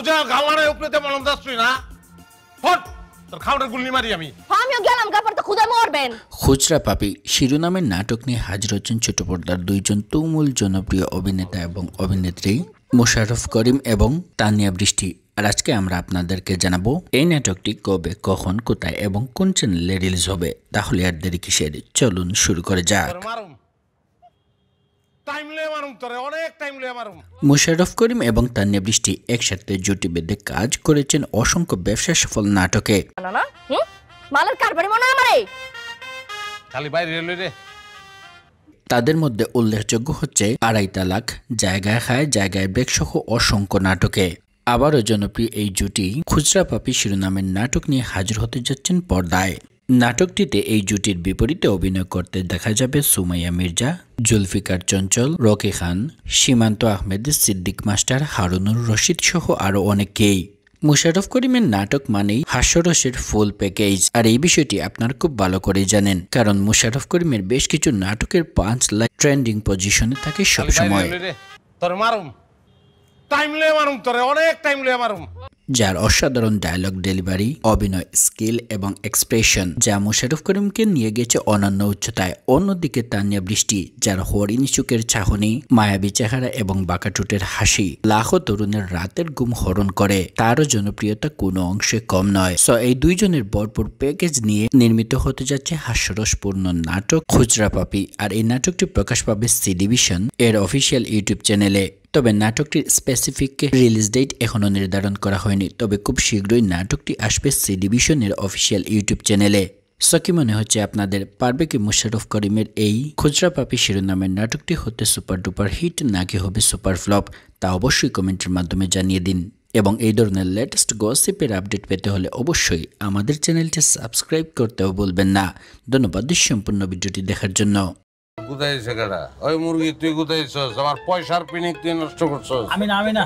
উপরে তে না তোর গুলি মারি আমি হ্যাঁ, আমিও গেলাম তো খুদা মরবেন খুচরা পাপি শিরোনামের নাটক নিয়ে হাজির হচ্ছেন ছোট পর্দার দুইজন তুমুল জনপ্রিয় অভিনেতা এবং অভিনেত্রী মোশাররফ করিম এবং তানিয়া বৃষ্টি আর আজকে আমরা আপনাদেরকে জানাবো এই নাটকটি কবে কখন কোথায় এবং কোন চ্যানেলে রিলিজ হবে তাহলে আর দেরি কিসের চলুন শুরু করে যাক মুশারফ করিম এবং তানিয়া বৃষ্টি একসাথে জুটি বেঁধে কাজ করেছেন অসংখ্য ব্যবসা সফল নাটকে তাদের মধ্যে উল্লেখযোগ্য হচ্ছে আড়াই তালাক জায়গায় খায় জায়গায় বেগ সহ অসংখ্য নাটকে আবারও জনপ্রিয় এই জুটি খুচরা পাপি শিরোনামের নাটক নিয়ে হাজির হতে যাচ্ছেন পর্দায় নাটকটিতে এই জুটির বিপরীতে অভিনয় করতে দেখা যাবে সুমাইয়া মির্জা জুলফিকার চঞ্চল রকি খান সীমান্ত আহমেদ সিদ্দিক মাস্টার হারুনুর রশিদ সহ আরও অনেকেই মুশারফ করিমের নাটক মানেই হাস্যরসের ফুল প্যাকেজ আর এই বিষয়টি আপনার খুব ভালো করে জানেন কারণ মুশারফ করিমের বেশ কিছু নাটকের পাঁচ লাইন ট্রেন্ডিং পজিশনে থাকে সবসময় তোর মারুম টাইম লয়ে মারুম তোরে অনেক টাইম লয়ে মারুম যার অসাধারণ ডায়লগ ডেলিভারি অভিনয় স্কিল এবং এক্সপ্রেশন যা মোশারুফ করিমকে নিয়ে গেছে অনন্য উচ্চতায় অন্যদিকে তানিয়া বৃষ্টি যার হরিণ চুকের চাহনি মায়াবী চেহারা এবং বাঁকাটুটের হাসি লাখো তরুণের রাতের গুম হরণ করে তারও জনপ্রিয়তা কোনো অংশে কম নয় সো এই দুইজনের ভরপুর প্যাকেজ নিয়ে নির্মিত হতে যাচ্ছে হাস্যরসপূর্ণ নাটক খুচরা পাপি আর এই নাটকটি প্রকাশ পাবে সিডিভিশন এর অফিসিয়াল ইউটিউব চ্যানেলে তবে নাটকটির স্পেসিফিক রিলিজ ডেট এখনও নির্ধারণ করা হয়নি তবে খুব শীঘ্রই নাটকটি আসবে সি ডিভিশনের অফিসিয়াল ইউটিউব চ্যানেলে সকি মনে হচ্ছে আপনাদের পারবে কি মুশারফ করিমের এই খুচরা পাপি শিরোনামের নাটকটি হতে সুপার ডুপার হিট নাকি হবে সুপার ফ্লপ তা অবশ্যই কমেন্টের মাধ্যমে জানিয়ে দিন এবং এই ধরনের লেটেস্ট গসিপের আপডেট পেতে হলে অবশ্যই আমাদের চ্যানেলটি সাবস্ক্রাইব করতেও বলবেন না ধন্যবাদ সম্পূর্ণ ভিডিওটি দেখার জন্য গুদাইছে কেডা ওই মুরগি তুই গুদাইছস আমার পয়সার পিনিক তুই নষ্ট করছস আমি না আমি না